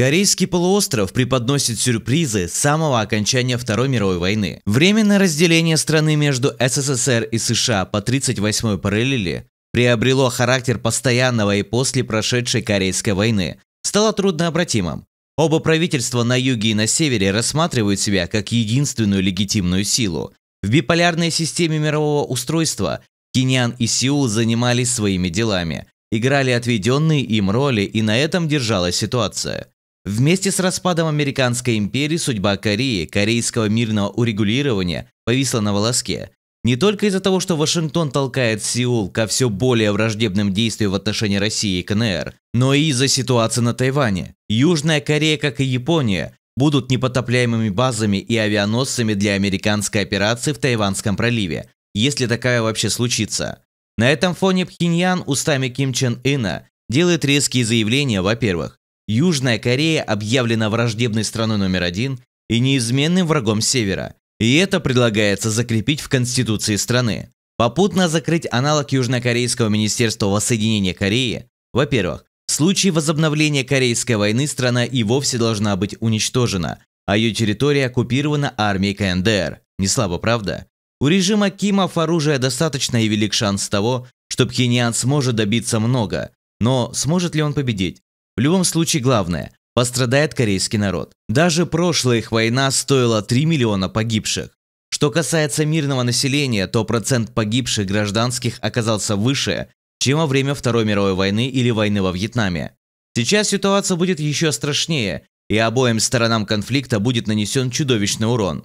Корейский полуостров преподносит сюрпризы с самого окончания Второй мировой войны. Временное разделение страны между СССР и США по 38-й параллели приобрело характер постоянного и после прошедшей Корейской войны, стало труднообратимым. Оба правительства на юге и на севере рассматривают себя как единственную легитимную силу. В биполярной системе мирового устройства Киньян и Сеул занимались своими делами, играли отведенные им роли и на этом держалась ситуация. Вместе с распадом Американской империи судьба Кореи, корейского мирного урегулирования, повисла на волоске. Не только из-за того, что Вашингтон толкает Сеул ко все более враждебным действиям в отношении России и КНР, но и из-за ситуации на Тайване. Южная Корея, как и Япония, будут непотопляемыми базами и авианосцами для американской операции в Тайванском проливе, если такая вообще случится. На этом фоне Пхеньян устами Ким Чен Ына делает резкие заявления, во-первых, Южная Корея объявлена враждебной страной номер один и неизменным врагом Севера, и это предлагается закрепить в Конституции страны. Попутно закрыть аналог Южнокорейского министерства воссоединения Кореи, во-первых, в случае возобновления Корейской войны страна и вовсе должна быть уничтожена, а ее территория оккупирована армией КНДР. Не слабо, правда? У режима Кимов оружия достаточно и велик шанс того, что Пхеньян сможет добиться много. Но сможет ли он победить? В любом случае главное – пострадает корейский народ. Даже прошлая их война стоила 3 миллиона погибших. Что касается мирного населения, то процент погибших гражданских оказался выше, чем во время Второй мировой войны или войны во Вьетнаме. Сейчас ситуация будет еще страшнее, и обоим сторонам конфликта будет нанесен чудовищный урон.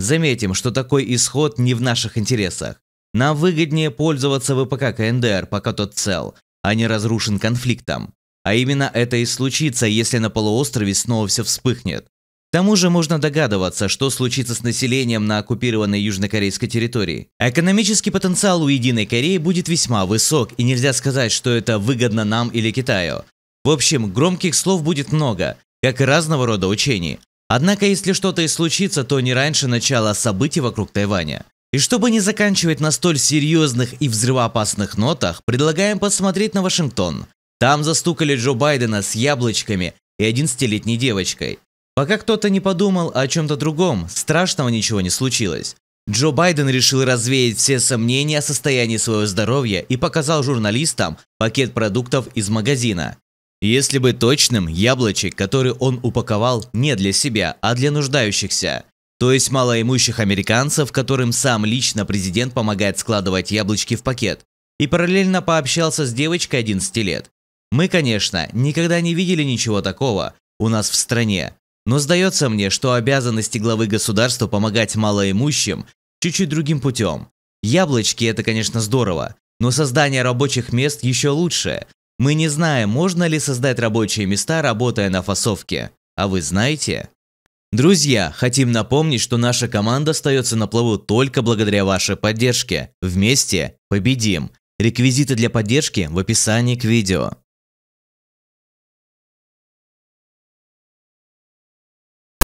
Заметим, что такой исход не в наших интересах. Нам выгоднее пользоваться ВПК КНДР, пока тот цел, а не разрушен конфликтом. А именно это и случится, если на полуострове снова все вспыхнет. К тому же можно догадываться, что случится с населением на оккупированной южнокорейской территории. Экономический потенциал у Единой Кореи будет весьма высок, и нельзя сказать, что это выгодно нам или Китаю. В общем, громких слов будет много, как и разного рода учений. Однако, если что-то и случится, то не раньше начала событий вокруг Тайваня. И чтобы не заканчивать на столь серьезных и взрывоопасных нотах, предлагаем посмотреть на Вашингтон. Там застукали Джо Байдена с яблочками и 11-летней девочкой. Пока кто-то не подумал о чем-то другом, страшного ничего не случилось. Джо Байден решил развеять все сомнения о состоянии своего здоровья и показал журналистам пакет продуктов из магазина. Если бы точным, яблочек, которые он упаковал не для себя, а для нуждающихся. То есть малоимущих американцев, которым сам лично президент помогает складывать яблочки в пакет. И параллельно пообщался с девочкой 11 лет. Мы, конечно, никогда не видели ничего такого у нас в стране, но сдается мне, что обязанности главы государства помогать малоимущим чуть-чуть другим путем. Яблочки – это, конечно, здорово, но создание рабочих мест еще лучше. Мы не знаем, можно ли создать рабочие места, работая на фасовке. А вы знаете? Друзья, хотим напомнить, что наша команда остается на плаву только благодаря вашей поддержке. Вместе победим! Реквизиты для поддержки в описании к видео.